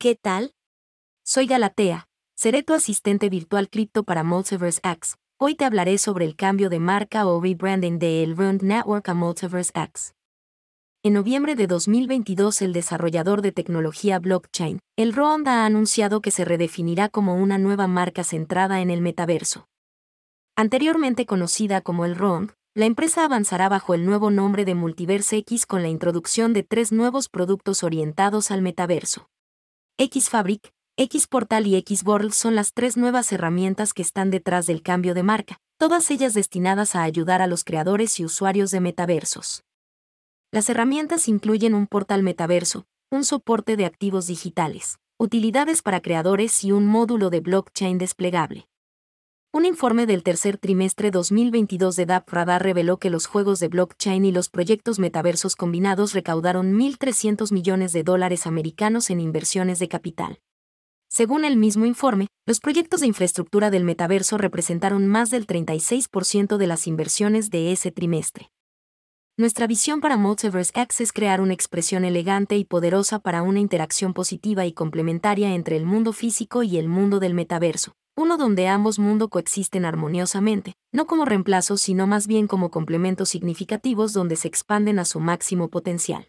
¿Qué tal? Soy Galatea. Seré tu asistente virtual cripto para Multiverse X. Hoy te hablaré sobre el cambio de marca o rebranding de El Network a Multiverse X. En noviembre de 2022, el desarrollador de tecnología blockchain, el ha anunciado que se redefinirá como una nueva marca centrada en el metaverso. Anteriormente conocida como el la empresa avanzará bajo el nuevo nombre de Multiverse X con la introducción de tres nuevos productos orientados al metaverso. Xfabric, Xportal y Xworld son las tres nuevas herramientas que están detrás del cambio de marca, todas ellas destinadas a ayudar a los creadores y usuarios de metaversos. Las herramientas incluyen un portal metaverso, un soporte de activos digitales, utilidades para creadores y un módulo de blockchain desplegable. Un informe del tercer trimestre 2022 de DAP Radar reveló que los juegos de blockchain y los proyectos metaversos combinados recaudaron 1.300 millones de dólares americanos en inversiones de capital. Según el mismo informe, los proyectos de infraestructura del metaverso representaron más del 36% de las inversiones de ese trimestre. Nuestra visión para Multiverse X es crear una expresión elegante y poderosa para una interacción positiva y complementaria entre el mundo físico y el mundo del metaverso uno donde ambos mundos coexisten armoniosamente, no como reemplazos sino más bien como complementos significativos donde se expanden a su máximo potencial.